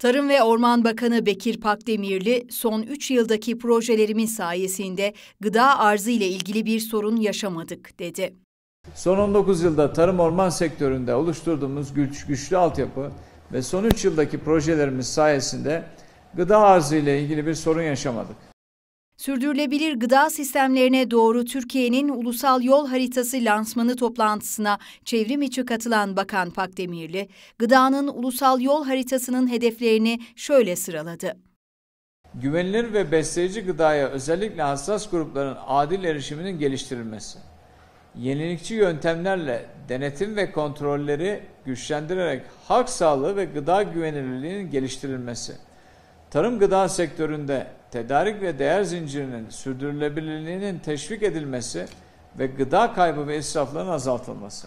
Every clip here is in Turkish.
Tarım ve Orman Bakanı Bekir Pakdemirli, son 3 yıldaki projelerimin sayesinde gıda arzı ile ilgili bir sorun yaşamadık dedi. Son 19 yılda tarım orman sektöründe oluşturduğumuz güç, güçlü altyapı ve son 3 yıldaki projelerimiz sayesinde gıda arzı ile ilgili bir sorun yaşamadık. Sürdürülebilir gıda sistemlerine doğru Türkiye'nin ulusal yol haritası lansmanı toplantısına çevrim içi katılan Bakan Pakdemirli, gıdanın ulusal yol haritasının hedeflerini şöyle sıraladı. Güvenilir ve besleyici gıdaya özellikle hassas grupların adil erişiminin geliştirilmesi, yenilikçi yöntemlerle denetim ve kontrolleri güçlendirerek halk sağlığı ve gıda güvenilirliğinin geliştirilmesi, tarım gıda sektöründe tedarik ve değer zincirinin sürdürülebilirliğinin teşvik edilmesi ve gıda kaybı ve israfların azaltılması.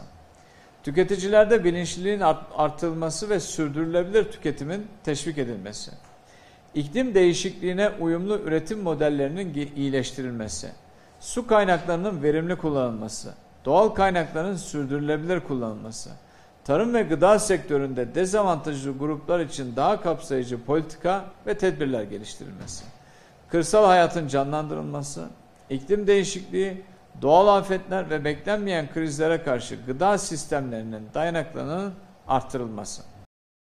Tüketicilerde bilinçliliğin artılması ve sürdürülebilir tüketimin teşvik edilmesi. İklim değişikliğine uyumlu üretim modellerinin iyileştirilmesi. Su kaynaklarının verimli kullanılması. Doğal kaynakların sürdürülebilir kullanılması. Tarım ve gıda sektöründe dezavantajlı gruplar için daha kapsayıcı politika ve tedbirler geliştirilmesi kırsal hayatın canlandırılması, iklim değişikliği, doğal afetler ve beklenmeyen krizlere karşı gıda sistemlerinin dayanıklılığının artırılması.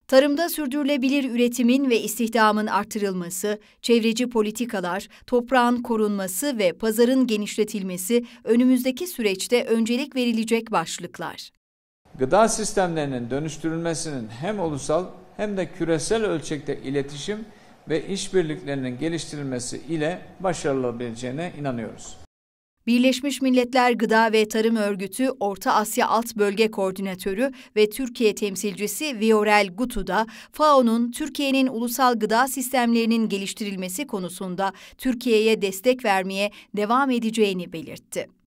Tarımda sürdürülebilir üretimin ve istihdamın artırılması, çevreci politikalar, toprağın korunması ve pazarın genişletilmesi önümüzdeki süreçte öncelik verilecek başlıklar. Gıda sistemlerinin dönüştürülmesinin hem ulusal hem de küresel ölçekte iletişim ve işbirliklerinin geliştirilmesi ile başarılı olabileceğine inanıyoruz. Birleşmiş Milletler Gıda ve Tarım Örgütü Orta Asya Alt Bölge Koordinatörü ve Türkiye temsilcisi Viorel Gutu da FAO'nun Türkiye'nin ulusal gıda sistemlerinin geliştirilmesi konusunda Türkiye'ye destek vermeye devam edeceğini belirtti.